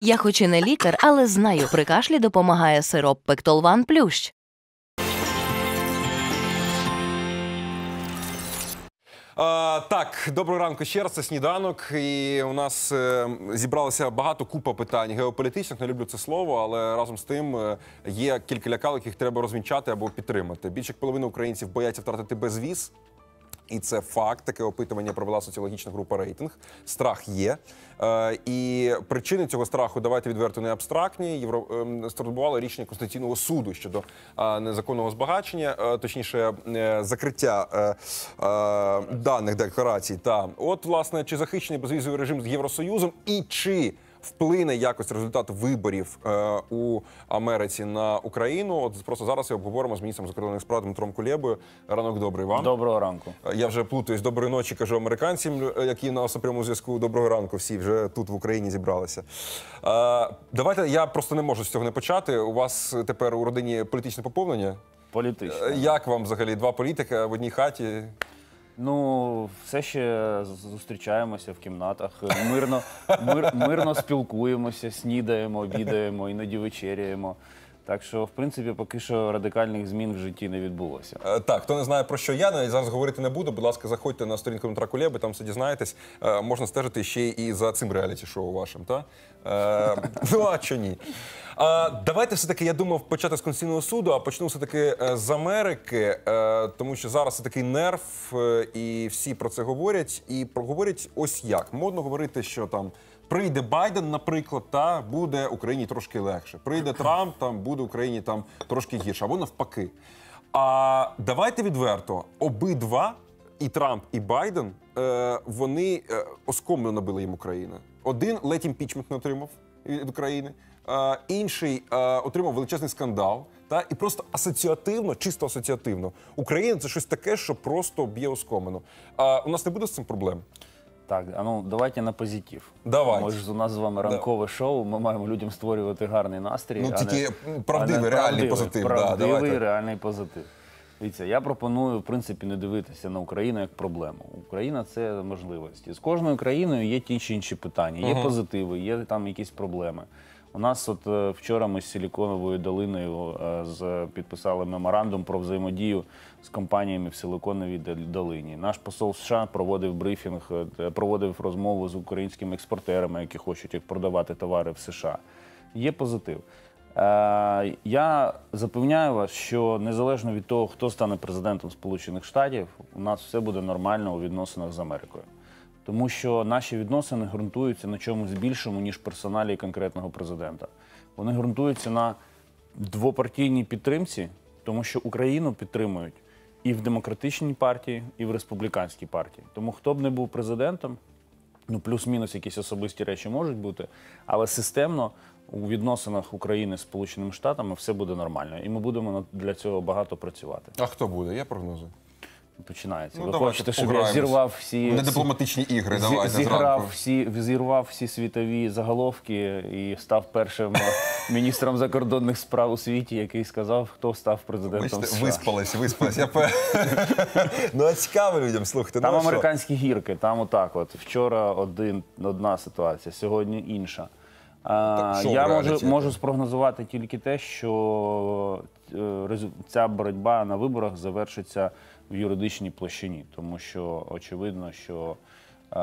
Я хоч і не лікар, але знаю, при кашлі допомагає сироп Пектолван Плющ. А, так, доброго ранку ще раз. Це сніданок. І у нас е, зібралося багато купа питань геополітичних. Не люблю це слово, але разом з тим е, є кілька лякалок, яких треба розвінчати або підтримати. Більше як половина українців бояться втратити безвіз. І це факт. Таке опитування провела соціологічна група рейтинг. Страх є. Е, і причини цього страху давайте відверто не абстрактні. Євро е, ем, стурбувало рішення конституційного суду щодо е, незаконного збагачення, е, точніше, е, закриття е, даних декларацій. Та от, власне, чи захищений безвізовий режим з євросоюзом і чи вплине якось результат виборів е, у Америці на Україну. От просто зараз і обговоримо з міністром закордонних справ Дмитром Кулєбою. Ранок добрий вам. Доброго ранку. Е, я вже плутаюсь. Доброї ночі кажу американцям, е, які на особливому зв'язку. Доброго ранку. Всі вже тут в Україні зібралися. Е, давайте я просто не можу з цього не почати. У вас тепер у родині політичне поповнення. Політичне. Е, як вам взагалі два політика в одній хаті? Ну, все ще зустрічаємося в кімнатах, мирно мир, мирно спілкуємося, снідаємо, обідаємо, іноді вечеряємо. Так що, в принципі, поки що радикальних змін в житті не відбулося. Е, так, хто не знає про що я, навіть ну, зараз говорити не буду. Будь ласка, заходьте на сторінку Дмитра Кулеби, там все дізнаєтесь. Е, можна стежити ще і за цим реаліті-шоу вашим, так? Е, ну, а чи ні? А, давайте все-таки, я думав, почати з Конституційного суду, а почну все-таки е, з Америки, е, тому що зараз це такий нерв, е, і всі про це говорять. І проговорять ось як. Модно говорити, що там Прийде Байден, наприклад, та буде Україні трошки легше. Прийде Трамп, там буде Україні там трошки гірше або навпаки. А давайте відверто обидва. І Трамп, і Байден е, вони е, оскомлено набили їм Україну. Один ледь імпічмент не отримав від України, е, інший отримав величезний скандал. Та і просто асоціативно, чисто асоціативно, Україна це щось таке, що просто б'є оскомину. У нас не буде з цим проблем. Так, а ну давайте на позитив. Давайте. Ми у нас з вами ранкове шоу. Ми маємо людям створювати гарний настрій. Ну а не, правдивий, а не реальний позитив. Правдивий, да, реальний позитив. Дивіться, я пропоную в принципі не дивитися на Україну як проблему. Україна це можливості. З кожною країною є ті чи інші питання, є угу. позитиви, є там якісь проблеми. У нас от е, вчора ми з Силіконовою долиною е, підписали меморандум про взаємодію з компаніями в Силиконовій долині. Наш посол США проводив брифінг, е, проводив розмову з українськими експортерами, які хочуть продавати товари в США. Є позитив. Я запевняю вас, що незалежно від того, хто стане президентом Сполучених Штатів, у нас все буде нормально у відносинах з Америкою тому що наші відносини ґрунтуються на чомусь більшому, ніж персоналі конкретного президента. Вони ґрунтуються на двопартійній підтримці, тому що Україну підтримують і в демократичній партії, і в республіканській партії. Тому хто б не був президентом, ну плюс-мінус якісь особисті речі можуть бути, але системно. У відносинах України з Сполученими Штатами все буде нормально, і ми будемо для цього багато працювати. А хто буде? Я прогнозую починається. Ну, Ви давай, хочете, щоб я зірвав всі Не дипломатичні ігри, зі- давайте зіграв всі, зірвав всі світові заголовки і став першим е, міністром закордонних справ у світі, який сказав, хто став президентом. Бачите, США. виспались, виспались. Я Ну, а цікаво людям, Слухати Там ну, а що? американські гірки, там отак. От вчора один, одна ситуація, сьогодні інша. А, ну, що я можу, можу спрогнозувати тільки те, що е, резу- ця боротьба на виборах завершиться в юридичній площині, тому що очевидно, що е,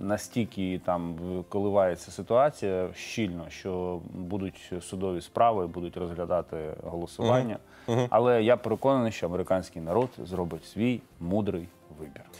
настільки там коливається ситуація щільно, що будуть судові справи, будуть розглядати голосування. Мгм. Але я переконаний, що американський народ зробить свій мудрий вибір.